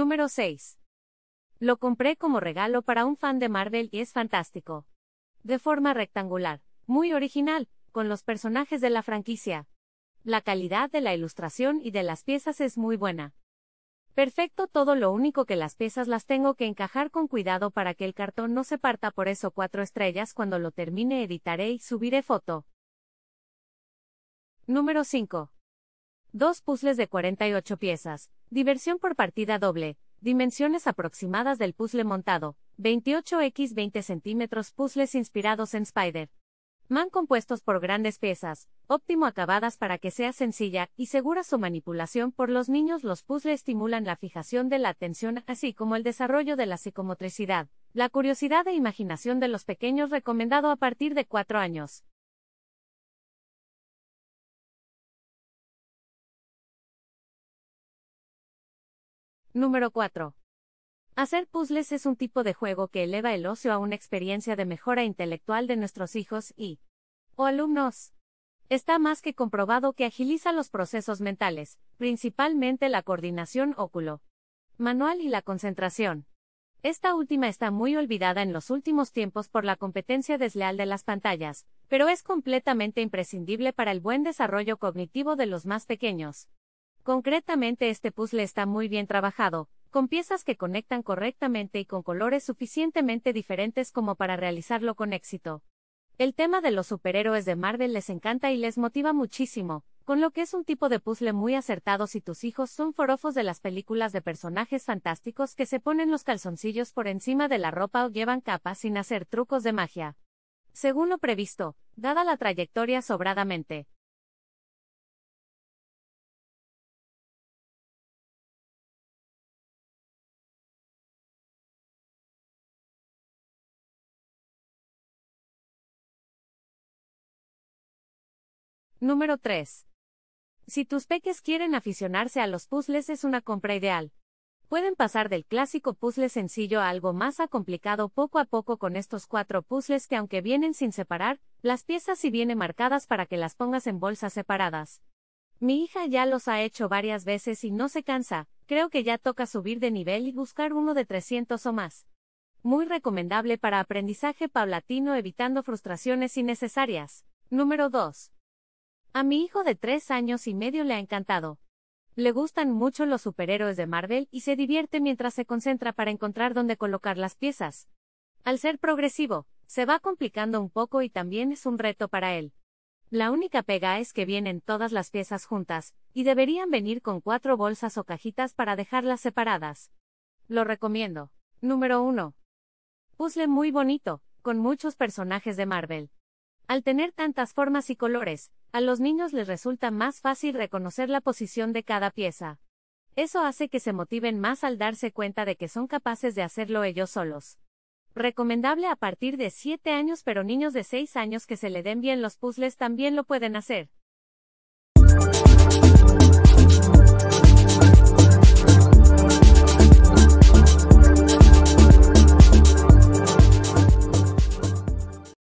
Número 6. Lo compré como regalo para un fan de Marvel y es fantástico. De forma rectangular, muy original, con los personajes de la franquicia. La calidad de la ilustración y de las piezas es muy buena. Perfecto todo lo único que las piezas las tengo que encajar con cuidado para que el cartón no se parta por eso cuatro estrellas cuando lo termine editaré y subiré foto. Número 5. Dos puzzles de 48 piezas, diversión por partida doble, dimensiones aproximadas del puzzle montado, 28x 20 centímetros puzzles inspirados en Spider. Man compuestos por grandes piezas, óptimo acabadas para que sea sencilla y segura su manipulación por los niños. Los puzzles estimulan la fijación de la atención, así como el desarrollo de la psicomotricidad, la curiosidad e imaginación de los pequeños recomendado a partir de 4 años. Número 4. Hacer puzzles es un tipo de juego que eleva el ocio a una experiencia de mejora intelectual de nuestros hijos y o alumnos. Está más que comprobado que agiliza los procesos mentales, principalmente la coordinación óculo, manual y la concentración. Esta última está muy olvidada en los últimos tiempos por la competencia desleal de las pantallas, pero es completamente imprescindible para el buen desarrollo cognitivo de los más pequeños. Concretamente este puzzle está muy bien trabajado, con piezas que conectan correctamente y con colores suficientemente diferentes como para realizarlo con éxito. El tema de los superhéroes de Marvel les encanta y les motiva muchísimo, con lo que es un tipo de puzzle muy acertado si tus hijos son forofos de las películas de personajes fantásticos que se ponen los calzoncillos por encima de la ropa o llevan capas sin hacer trucos de magia. Según lo previsto, dada la trayectoria sobradamente, Número 3. Si tus peques quieren aficionarse a los puzzles es una compra ideal. Pueden pasar del clásico puzzle sencillo a algo más complicado poco a poco con estos cuatro puzzles que aunque vienen sin separar, las piezas sí vienen marcadas para que las pongas en bolsas separadas. Mi hija ya los ha hecho varias veces y no se cansa, creo que ya toca subir de nivel y buscar uno de 300 o más. Muy recomendable para aprendizaje paulatino evitando frustraciones innecesarias. Número 2. A mi hijo de tres años y medio le ha encantado. Le gustan mucho los superhéroes de Marvel y se divierte mientras se concentra para encontrar dónde colocar las piezas. Al ser progresivo, se va complicando un poco y también es un reto para él. La única pega es que vienen todas las piezas juntas, y deberían venir con cuatro bolsas o cajitas para dejarlas separadas. Lo recomiendo. Número 1. Puzzle muy bonito, con muchos personajes de Marvel. Al tener tantas formas y colores, a los niños les resulta más fácil reconocer la posición de cada pieza. Eso hace que se motiven más al darse cuenta de que son capaces de hacerlo ellos solos. Recomendable a partir de 7 años, pero niños de 6 años que se le den bien los puzzles también lo pueden hacer.